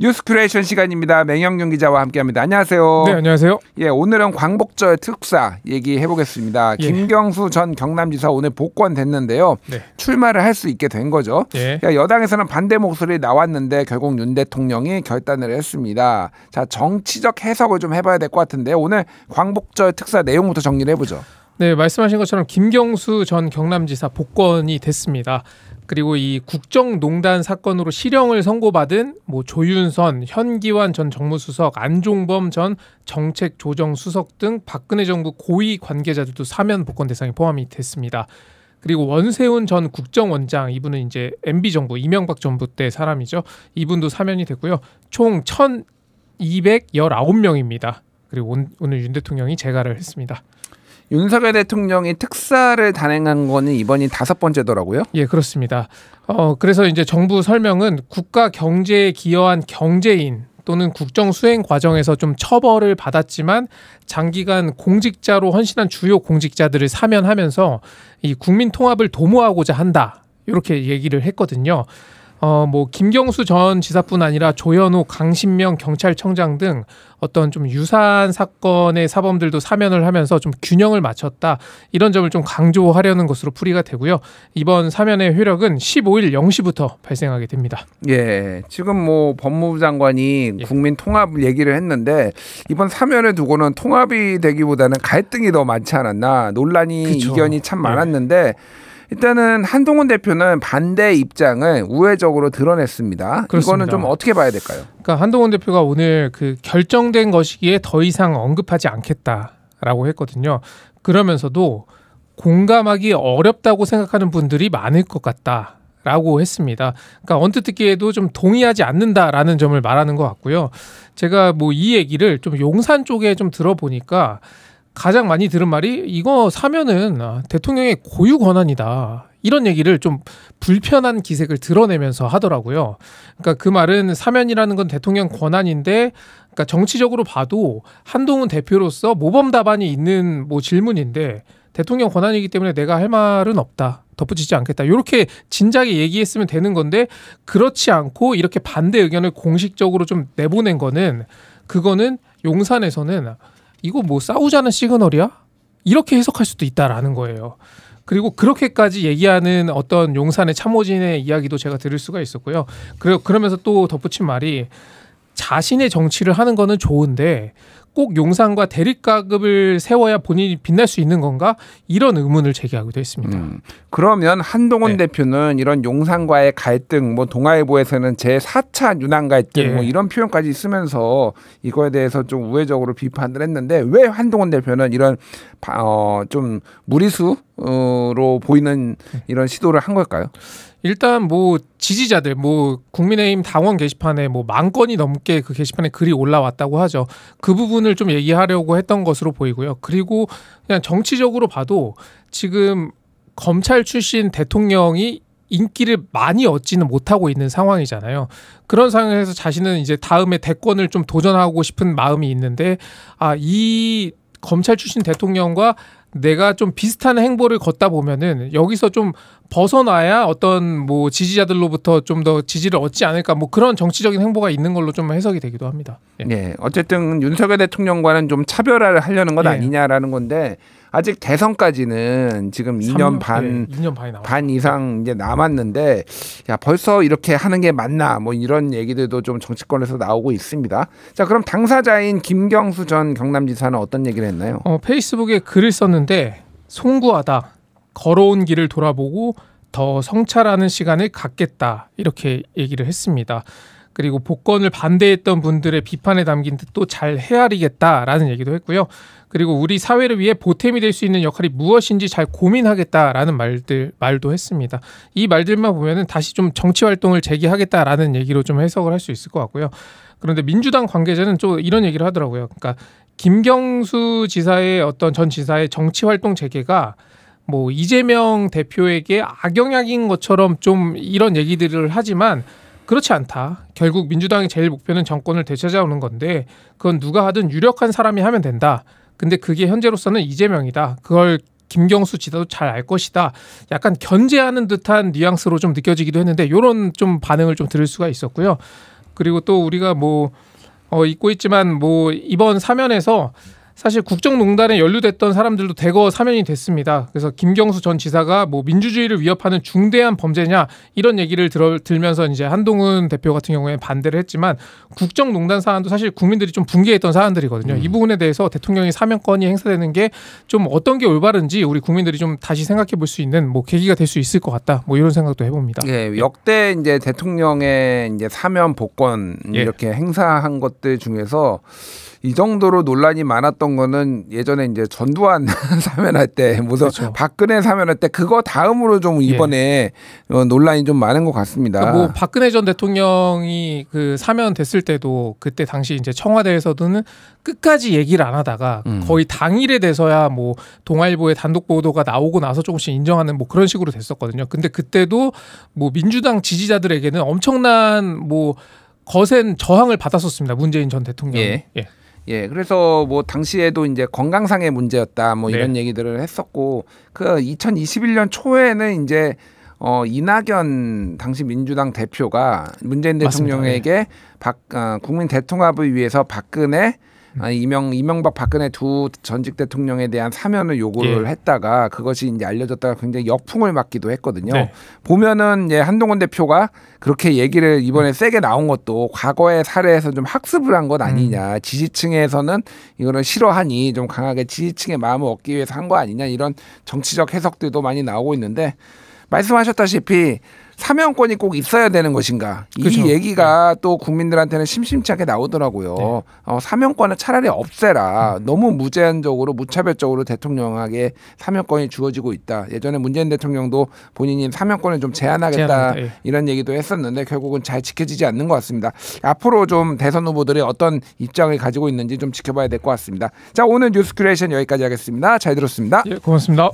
뉴스 큐레이션 시간입니다. 맹영경 기자와 함께합니다. 안녕하세요. 네, 안녕하세요. 예, 오늘은 광복절 특사 얘기해 보겠습니다. 예. 김경수 전 경남지사 오늘 복권 됐는데요. 네. 출마를 할 수 있게 된 거죠. 예. 그러니까 여당에서는 반대 목소리 나왔는데 결국 윤 대통령이 결단을 했습니다. 자, 정치적 해석을 좀 해봐야 될 것 같은데 요 오늘 광복절 특사 내용부터 정리를 해보죠. 네, 말씀하신 것처럼 김경수 전 경남지사 복권이 됐습니다. 그리고 이 국정농단 사건으로 실형을 선고받은 뭐 조윤선, 현기환 전 정무수석, 안종범 전 정책조정수석 등 박근혜 정부 고위 관계자들도 사면 복권 대상에 포함이 됐습니다. 그리고 원세훈 전 국정원장 이분은 이제 MB 정부 이명박 정부 때 사람이죠. 이분도 사면이 됐고요. 총 1,219명입니다. 그리고 오늘 윤 대통령이 재가를 했습니다. 윤석열 대통령이 특사를 단행한 거는 이번이 다섯 번째더라고요. 예, 그렇습니다. 어, 그래서 이제 정부 설명은 국가 경제에 기여한 경제인 또는 국정 수행 과정에서 좀 처벌을 받았지만 장기간 공직자로 헌신한 주요 공직자들을 사면하면서 이 국민 통합을 도모하고자 한다. 이렇게 얘기를 했거든요. 어, 뭐 김경수 전 지사뿐 아니라 조현우, 강신명 경찰청장 등 어떤 좀 유사한 사건의 사범들도 사면을 하면서 좀 균형을 맞췄다 이런 점을 좀 강조하려는 것으로 풀이가 되고요. 이번 사면의 효력은 15일 0시부터 발생하게 됩니다. 예, 지금 뭐 법무부 장관이 예. 국민 통합 얘기를 했는데 이번 사면을 두고는 통합이 되기보다는 갈등이 더 많지 않았나 논란이 그쵸. 이견이 참 네. 많았는데. 예. 일단은 한동훈 대표는 반대 입장을 우회적으로 드러냈습니다. 그렇습니다. 이거는 좀 어떻게 봐야 될까요? 그러니까 한동훈 대표가 오늘 그 결정된 것이기에 더 이상 언급하지 않겠다라고 했거든요. 그러면서도 공감하기 어렵다고 생각하는 분들이 많을 것 같다. 라고 했습니다. 그러니까 언뜻 듣기에도 좀 동의하지 않는다라는 점을 말하는 것 같고요. 제가 뭐 이 얘기를 좀 용산 쪽에 좀 들어보니까 가장 많이 들은 말이 이거 사면은 아, 대통령의 고유 권한이다. 이런 얘기를 좀 불편한 기색을 드러내면서 하더라고요. 그러니까 그 말은 사면이라는 건 대통령 권한인데 그러니까 정치적으로 봐도 한동훈 대표로서 모범 답안이 있는 뭐 질문인데 대통령 권한이기 때문에 내가 할 말은 없다. 덧붙이지 않겠다. 이렇게 진작에 얘기했으면 되는 건데 그렇지 않고 이렇게 반대 의견을 공식적으로 좀 내보낸 거는 그거는 용산에서는 이거 뭐 싸우자는 시그널이야? 이렇게 해석할 수도 있다라는 거예요. 그리고 그렇게까지 얘기하는 어떤 용산의 참모진의 이야기도 제가 들을 수가 있었고요. 그러면서 또 덧붙인 말이 자신의 정치를 하는 거는 좋은데 꼭 용산과 대립가급을 세워야 본인이 빛날 수 있는 건가 이런 의문을 제기하기도 했습니다. 음, 그러면 한동훈 네. 대표는 이런 용산과의 갈등, 뭐 동아일보에서는 제 4차 유난 갈등 뭐 예. 뭐 이런 표현까지 쓰면서 이거에 대해서 좀 우회적으로 비판을 했는데 왜 한동훈 대표는 이런 어, 좀 무리수 어로 보이는 이런 시도를 한 걸까요? 일단 뭐 지지자들 뭐 국민의힘 당원 게시판에 뭐 만 건이 넘게 그 게시판에 글이 올라왔다고 하죠. 그 부분을 좀 얘기하려고 했던 것으로 보이고요. 그리고 그냥 정치적으로 봐도 지금 검찰 출신 대통령이 인기를 많이 얻지는 못하고 있는 상황이잖아요. 그런 상황에서 자신은 이제 다음에 대권을 좀 도전하고 싶은 마음이 있는데 아 이 검찰 출신 대통령과 내가 좀 비슷한 행보를 걷다 보면은 여기서 좀 벗어나야 어떤 뭐 지지자들로부터 좀 더 지지를 얻지 않을까 뭐 그런 정치적인 행보가 있는 걸로 좀 해석이 되기도 합니다. 예. 예 어쨌든 윤석열 대통령과는 좀 차별화를 하려는 건 예. 아니냐라는 건데 아직 대선까지는 지금 2년 3 반, 네, 예, 2년 반이 반 이상 이제 남았는데 야 벌써 이렇게 하는 게 맞나 뭐 이런 얘기들도 좀 정치권에서 나오고 있습니다. 자 그럼 당사자인 김경수 전 경남지사는 어떤 얘기를 했나요? 어, 페이스북에 글을 썼는데 송구하다 걸어온 길을 돌아보고 더 성찰하는 시간을 갖겠다 이렇게 얘기를 했습니다. 그리고 복권을 반대했던 분들의 비판에 담긴 뜻도 잘 헤아리겠다라는 얘기도 했고요. 그리고 우리 사회를 위해 보탬이 될 수 있는 역할이 무엇인지 잘 고민하겠다라는 말들 말도 했습니다. 이 말들만 보면은 다시 좀 정치 활동을 재개하겠다라는 얘기로 좀 해석을 할 수 있을 것 같고요. 그런데 민주당 관계자는 좀 이런 얘기를 하더라고요. 그러니까 김경수 지사의 어떤 전 지사의 정치 활동 재개가 뭐 이재명 대표에게 악영향인 것처럼 좀 이런 얘기들을 하지만 그렇지 않다. 결국 민주당의 제일 목표는 정권을 되찾아오는 건데 그건 누가 하든 유력한 사람이 하면 된다. 근데 그게 현재로서는 이재명이다. 그걸 김경수 지도도잘 알 것이다. 약간 견제하는 듯한 뉘앙스로 좀 느껴지기도 했는데 이런 좀 반응을 좀 들을 수가 있었고요. 그리고 또 우리가 뭐 어, 잊고 있지만 뭐 이번 사면에서 사실 국정농단에 연루됐던 사람들도 대거 사면이 됐습니다. 그래서 김경수 전 지사가 뭐 민주주의를 위협하는 중대한 범죄냐 이런 얘기를 들, 들면서 이제 한동훈 대표 같은 경우에 반대를 했지만 국정농단 사안도 사실 국민들이 좀 붕괴했던 사안들이거든요. 음. 이 부분에 대해서 대통령이 사면권이 행사되는 게 좀 어떤 게 올바른지 우리 국민들이 좀 다시 생각해 볼 수 있는 뭐 계기가 될 수 있을 것 같다. 뭐 이런 생각도 해봅니다. 예, 역대 이제 대통령의 이제 사면 복권 예. 이렇게 예. 행사한 것들 중에서 이 정도로 논란이 많았던 거는 예전에 이제 전두환 사면할 때, 무슨 그렇죠. 박근혜 사면할 때 그거 다음으로 좀 예. 이번에 예. 어, 논란이 좀 많은 것 같습니다. 그러니까 뭐 박근혜 전 대통령이 그 사면 됐을 때도 그때 당시 이제 청와대에서도는 끝까지 얘기를 안 하다가 음. 거의 당일에 돼서야 뭐 동아일보의 단독 보도가 나오고 나서 조금씩 인정하는 뭐 그런 식으로 됐었거든요. 근데 그때도 뭐 민주당 지지자들에게는 엄청난 뭐 거센 저항을 받았었습니다. 문재인 전 대통령이. 예. 예. 예, 그래서 뭐 당시에도 이제 건강상의 문제였다 뭐 네. 이런 얘기들을 했었고 그 2021년 초에는 이제 어 이낙연 당시 민주당 대표가 문재인 대통령에게 네. 박, 어, 국민 대통합을 위해서 박근혜 아니, 이명 이명박 박근혜 두 전직 대통령에 대한 사면을 요구를 예. 했다가 그것이 이제 알려졌다가 굉장히 역풍을 맞기도 했거든요. 네. 보면은 이제 한동훈 대표가 그렇게 얘기를 이번에 음. 세게 나온 것도 과거의 사례에서 좀 학습을 한 것 아니냐. 음. 지지층에서는 이거는 싫어하니 좀 강하게 지지층의 마음을 얻기 위해서 한 거 아니냐 이런 정치적 해석들도 많이 나오고 있는데 말씀하셨다시피 사명권이 꼭 있어야 되는 것인가 그쵸. 이 그렇죠. 얘기가 네. 또 국민들한테는 심심찮게 나오더라고요. 네. 어, 사명권을 차라리 없애라. 음. 너무 무제한적으로 무차별적으로 대통령에게 사명권이 주어지고 있다. 예전에 문재인 대통령도 본인이 사명권을 좀 제한하겠다 제한, 예. 이런 얘기도 했었는데 결국은 잘 지켜지지 않는 것 같습니다. 앞으로 좀 대선 후보들이 어떤 입장을 가지고 있는지 좀 지켜봐야 될 것 같습니다. 자 오늘 뉴스 큐레이션 여기까지 하겠습니다. 잘 들었습니다. 예, 고맙습니다.